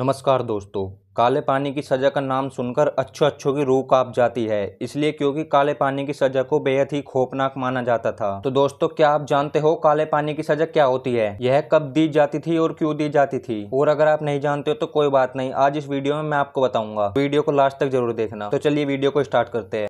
नमस्कार दोस्तों काले पानी की सज़ा का नाम सुनकर अच्छों अच्छों की रूह कांप जाती है इसलिए क्योंकि काले पानी की सज़ा को बेहद ही खोपनाक माना जाता था तो दोस्तों क्या आप जानते हो काले पानी की सज़ा क्या होती है यह कब दी जाती थी और क्यों दी जाती थी और अगर आप नहीं जानते हो तो कोई बात नहीं आज इस वीडियो में मैं आपको बताऊंगा वीडियो को लास्ट तक जरूर देखना तो चलिए वीडियो को स्टार्ट करते हैं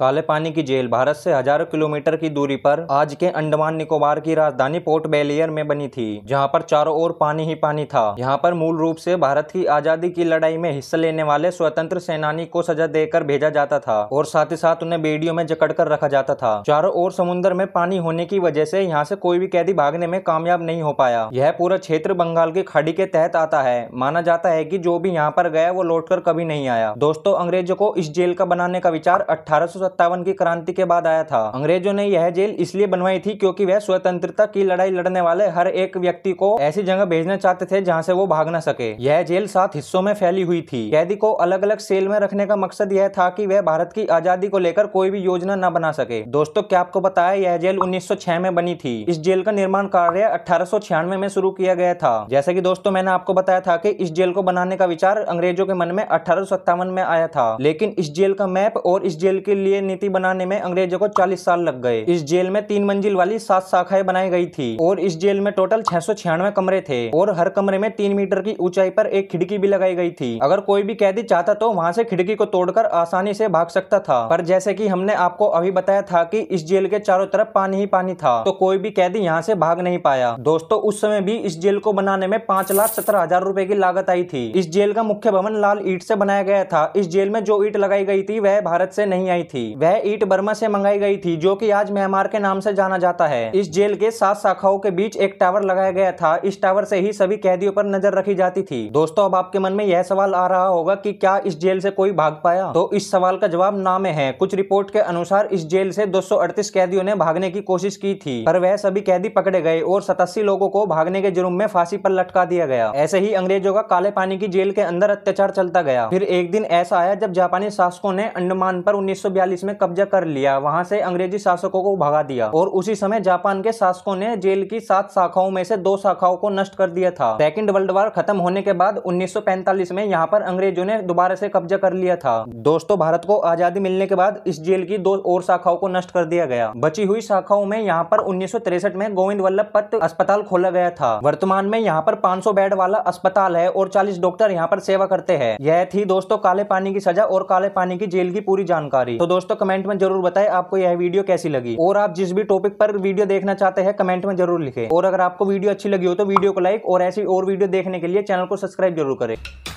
काले पानी की जेल भारत से हजारों किलोमीटर की दूरी पर आज के अंडमान निकोबार की राजधानी पोर्ट बेलियर में बनी थी जहां पर चारों ओर पानी ही पानी था यहां पर मूल रूप से भारत की आजादी की लड़ाई में हिस्सा लेने वाले स्वतंत्र सेनानी को सजा देकर भेजा जाता था और साथ ही साथ उन्हें बेड़ियों में जकड़ कर रखा जाता था चारों ओर समुन्द्र में पानी होने की वजह से यहाँ से कोई भी कैदी भागने में कामयाब नहीं हो पाया यह पूरा क्षेत्र बंगाल की खाड़ी के तहत आता है माना जाता है की जो भी यहाँ पर गया वो लौट कभी नहीं आया दोस्तों अंग्रेजों को इस जेल का बनाने का विचार अठारह सत्तावन की क्रांति के बाद आया था अंग्रेजों ने यह जेल इसलिए बनवाई थी क्योंकि वह स्वतंत्रता की लड़ाई लड़ने वाले हर एक व्यक्ति को ऐसी जगह भेजना चाहते थे जहाँ से वो भाग न सके यह जेल सात हिस्सों में फैली हुई थी कैदी को अलग अलग सेल में रखने का मकसद यह था की वह भारत की आजादी को लेकर कोई भी योजना न बना सके दोस्तों क्या आपको बताया यह जेल उन्नीस में बनी थी इस जेल का निर्माण कार्य अठारह में शुरू किया गया था जैसे की दोस्तों मैंने आपको बताया था की इस जेल को बनाने का विचार अंग्रेजों के मन में अठारह में आया था लेकिन इस जेल का मैप और इस जेल के लिए के नीति बनाने में अंग्रेजों को 40 साल लग गए इस जेल में तीन मंजिल वाली सात शाखाएं बनाई गई थी और इस जेल में टोटल छह कमरे थे और हर कमरे में तीन मीटर की ऊंचाई पर एक खिड़की भी लगाई गई थी अगर कोई भी कैदी चाहता तो वहाँ से खिड़की को तोड़कर आसानी से भाग सकता था पर जैसे की हमने आपको अभी बताया था की इस जेल के चारों तरफ पानी ही पानी था तो कोई भी कैदी यहाँ से भाग नहीं पाया दोस्तों उस समय भी इस जेल को बनाने में पांच लाख सत्रह हजार रूपए की लागत आई थी इस जेल का मुख्य भवन लाल ईट से बनाया गया था इस जेल में जो ईट लगाई गई थी वह भारत से नहीं आई थी वह ईट बर्मा से मंगाई गई थी जो कि आज म्यांमार के नाम से जाना जाता है इस जेल के सात शाखाओं के बीच एक टावर लगाया गया था इस टावर से ही सभी कैदियों पर नजर रखी जाती थी दोस्तों अब आपके मन में यह सवाल आ रहा होगा कि क्या इस जेल से कोई भाग पाया तो इस सवाल का जवाब ना में है कुछ रिपोर्ट के अनुसार इस जेल से दो कैदियों ने भागने की कोशिश की थी पर वह सभी कैदी पकड़े गए और सतासी लोगों को भागने के जुर्म में फांसी पर लटका दिया गया ऐसे ही अंग्रेजों का काले पानी की जेल के अंदर अत्याचार चलता गया फिर एक दिन ऐसा आया जब जापानी शासकों ने अंडमान पर उन्नीस 1942 में कब्जा कर लिया वहां से अंग्रेजी शासकों को भगा दिया और उसी समय जापान के शासकों ने जेल की सात शाखाओं में से दो शाखाओं को नष्ट कर दिया था सेकेंड वर्ल्ड वॉर खत्म होने के बाद उन्नीस में यहाँ पर अंग्रेजों ने दोबारा से कब्जा कर लिया था दोस्तों भारत को आजादी मिलने के बाद इस जेल की दो और शाखाओं को नष्ट कर दिया गया बची हुई शाखाओं में यहाँ पर उन्नीस में गोविंद वल्लभ पत अस्पताल खोला गया था वर्तमान में यहाँ पर 500 बेड वाला अस्पताल है और 40 डॉक्टर यहाँ पर सेवा करते हैं यह थी दोस्तों काले पानी की सजा और काले पानी की जेल की पूरी जानकारी तो दोस्तों कमेंट में जरूर बताएं आपको यह वीडियो कैसी लगी और आप जिस भी टॉपिक पर वीडियो देखना चाहते हैं कमेंट में जरूर लिखें और अगर आपको वीडियो अच्छी लगी हो तो वीडियो को लाइक और ऐसी और वीडियो देखने के लिए चैनल को सब्सक्राइब जरूर करें